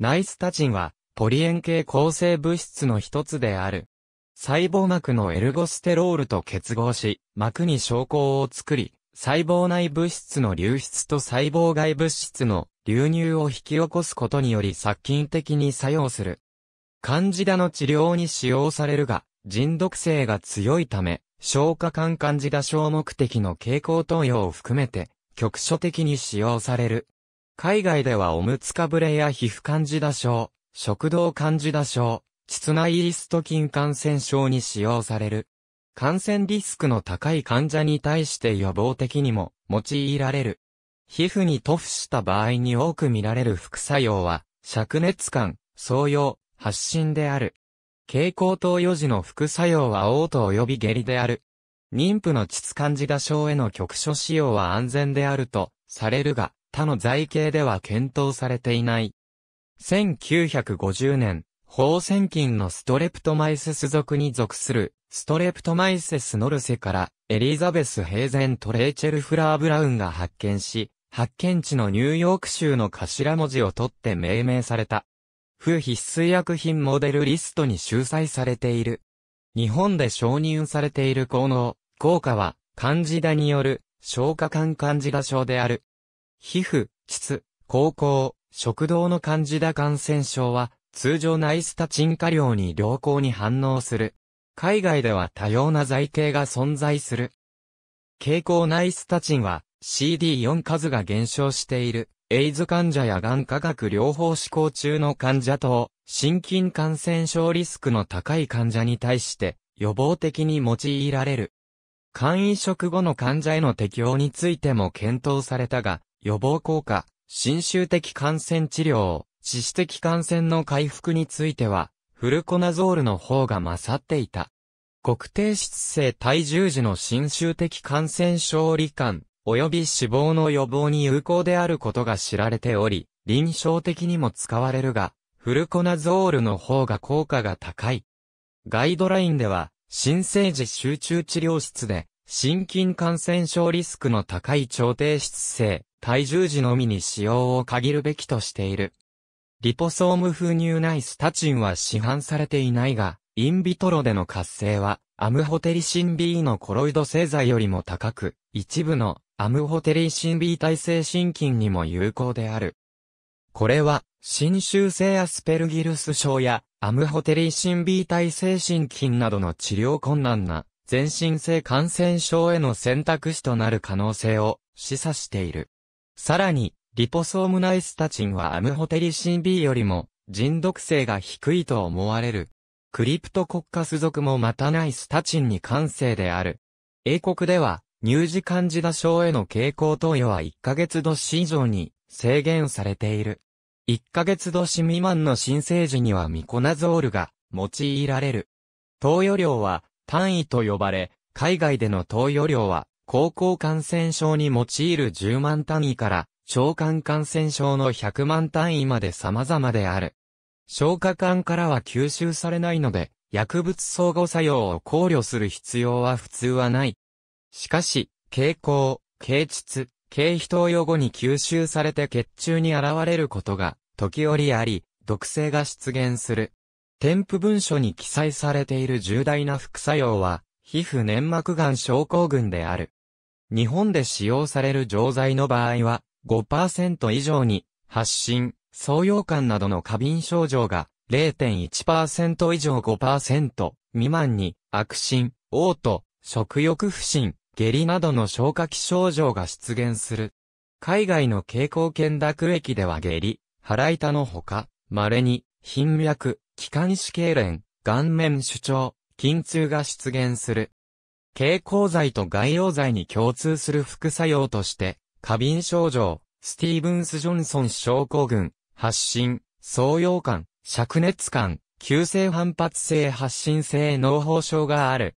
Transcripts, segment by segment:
ナイスタチンは、ポリン系構成物質の一つである。細胞膜のエルゴステロールと結合し、膜に昇降を作り、細胞内物質の流出と細胞外物質の流入を引き起こすことにより殺菌的に作用する。患者の治療に使用されるが、人毒性が強いため、消化管患者症目的の蛍光投与を含めて、局所的に使用される。海外ではおむつかぶれや皮膚カンジダ症、食道カンジダ症、膣内イリスト菌感染症に使用される。感染リスクの高い患者に対して予防的にも用いられる。皮膚に塗布した場合に多く見られる副作用は、灼熱感、創用、発疹である。蛍光灯予時の副作用は嘔吐及び下痢である。妊婦の膣カンジダ症への局所使用は安全であるとされるが、他の財形では検討されていない。1950年、放線菌のストレプトマイセス属に属する、ストレプトマイセスノルセから、エリザベス・ヘーゼンとレイチェル・フラー・ブラウンが発見し、発見地のニューヨーク州の頭文字を取って命名された。不必須薬品モデルリストに収載されている。日本で承認されている効能、効果は、カンジダによる、消化管カンジダ症である。皮膚、膣、高校、食道の感じだ感染症は、通常ナイスタチン化量に良好に反応する。海外では多様な剤型が存在する。蛍光ナイスタチンは CD4 数が減少している。エイズ患者や眼科学療法施行中の患者等、心筋感染症リスクの高い患者に対して予防的に用いられる。肝移植後の患者への適用についても検討されたが、予防効果、侵襲的感染治療、致死的感染の回復については、フルコナゾールの方が勝っていた。国定出性体重時の侵襲的感染症罹患、及び死亡の予防に有効であることが知られており、臨床的にも使われるが、フルコナゾールの方が効果が高い。ガイドラインでは、新生児集中治療室で、心筋感染症リスクの高い超低室性、体重時のみに使用を限るべきとしている。リポソーム封入内スタチンは市販されていないが、インビトロでの活性は、アムホテリシン B のコロイド製剤よりも高く、一部のアムホテリシン B 耐性心筋にも有効である。これは、新州性アスペルギルス症や、アムホテリシン B 耐性心筋などの治療困難な全身性感染症への選択肢となる可能性を示唆している。さらに、リポソームナイスタチンはアムホテリシン B よりも人毒性が低いと思われる。クリプト国家ス属もまたナイスタチンに感性である。英国では、乳児患児打症への傾向投与は1ヶ月度以上に制限されている。1ヶ月度未満の新生児にはミコナゾールが用いられる。投与量は単位と呼ばれ、海外での投与量は、高校感染症に用いる10万単位から、小管感染症の100万単位まで様々である。消化管からは吸収されないので、薬物相互作用を考慮する必要は普通はない。しかし、経口、経窒、経皮投与後に吸収されて血中に現れることが、時折あり、毒性が出現する。添付文書に記載されている重大な副作用は、皮膚粘膜癌症候群である。日本で使用される錠剤の場合は、5%以上に、発疹、創用感などの過敏症状が0.1%以上5%未満に、悪心、嘔吐、食欲不振、下痢などの消化器症状が出現する。海外の蛍光圏濁液では下痢、腹痛のほか、稀に、頻脈、気管支痙攣、顔面主張、筋痛が出現する。蛍光剤と外用剤に共通する副作用として、過敏症状、スティーブンス・ジョンソン症候群、発疹、創用感、灼熱感、急性反発性発疹性脳胞症がある。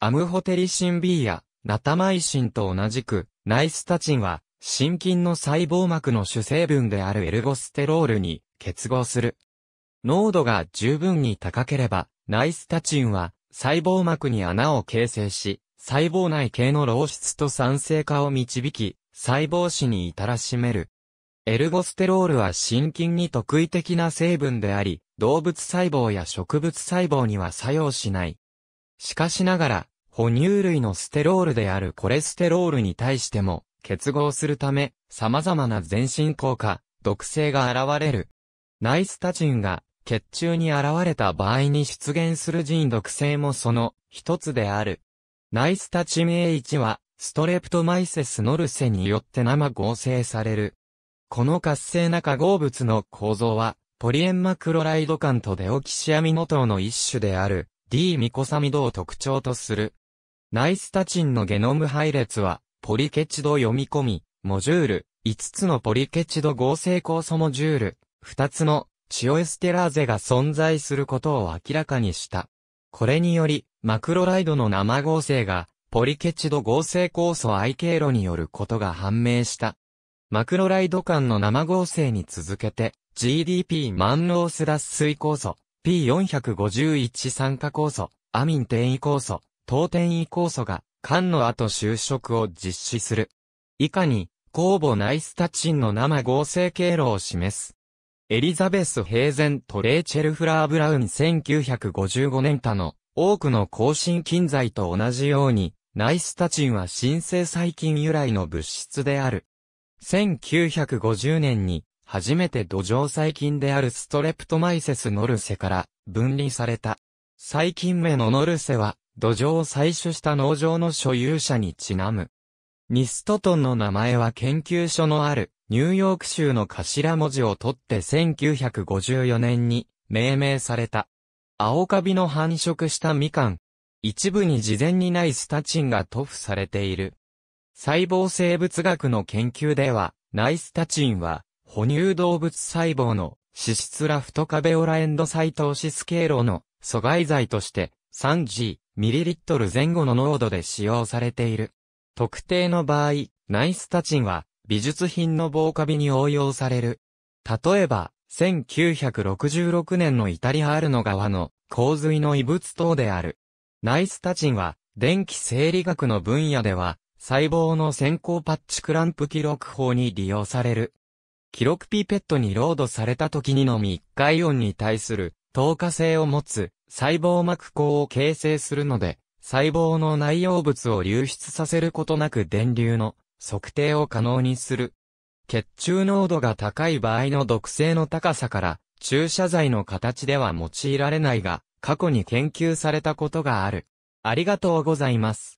アムホテリシン B や、ナタマイシンと同じく、ナイスタチンは、心筋の細胞膜の主成分であるエルゴステロールに結合する。濃度が十分に高ければ、ナイスタチンは細胞膜に穴を形成し、細胞内系の漏出と酸性化を導き、細胞死に至らしめる。エルゴステロールは心筋に特異的な成分であり、動物細胞や植物細胞には作用しない。しかしながら、哺乳類のステロールであるコレステロールに対しても、結合するため、様々な全身効果、毒性が現れる。ナイスタチンが血中に現れた場合に出現する人毒性もその一つである。ナイスタチメ A1 は、ストレプトマイセスノルセによって生合成される。この活性な化合物の構造は、ポリエンマクロライド感とデオキシアミノ糖の一種である D ミコサミドを特徴とする。ナイスタチンのゲノム配列は、ポリケチド読み込み、モジュール、5つのポリケチド合成酵素モジュール、2つのチオエステラーゼが存在することを明らかにした。これにより、マクロライドの生合成が、ポリケチド合成酵素 I 経路によることが判明した。マクロライド間の生合成に続けて、GDP ロース脱水酵素、P451 酸化酵素、アミン転移酵素、糖転移酵素が、間の後就職を実施する。以下に、酵母ナイスタチンの生合成経路を示す。エリザベス・ヘーゼンとレイチェル・フラー・ブラウン1955年他の多くの更新菌剤と同じように、ナイスタチンは新生細菌由来の物質である。1950年に、初めて土壌細菌であるストレプトマイセスノルセから分離された。細菌名のノルセは、土壌を採取した農場の所有者にちなむ。ニストトンの名前は研究所のあるニューヨーク州の頭文字を取って1954年に命名された。青カビの繁殖したみかん。一部に事前にないスタチンが塗布されている。細胞生物学の研究では、ナイスタチンは、哺乳動物細胞の脂質ラフトカベオラエンドサイトーシス経路の阻害剤として 3G ミリリットル前後の濃度で使用されている。特定の場合、ナイスタチンは美術品の防火火に応用される。例えば、1966年のイタリアアルノ川の洪水の遺物等である。ナイスタチンは、電気生理学の分野では、細胞の先行パッチクランプ記録法に利用される。記録ピペットにロードされた時にのみ一回音に対する透過性を持つ細胞膜孔を形成するので、細胞の内容物を流出させることなく電流の測定を可能にする。血中濃度が高い場合の毒性の高さから、注射剤の形では用いられないが、過去に研究されたことがある。ありがとうございます。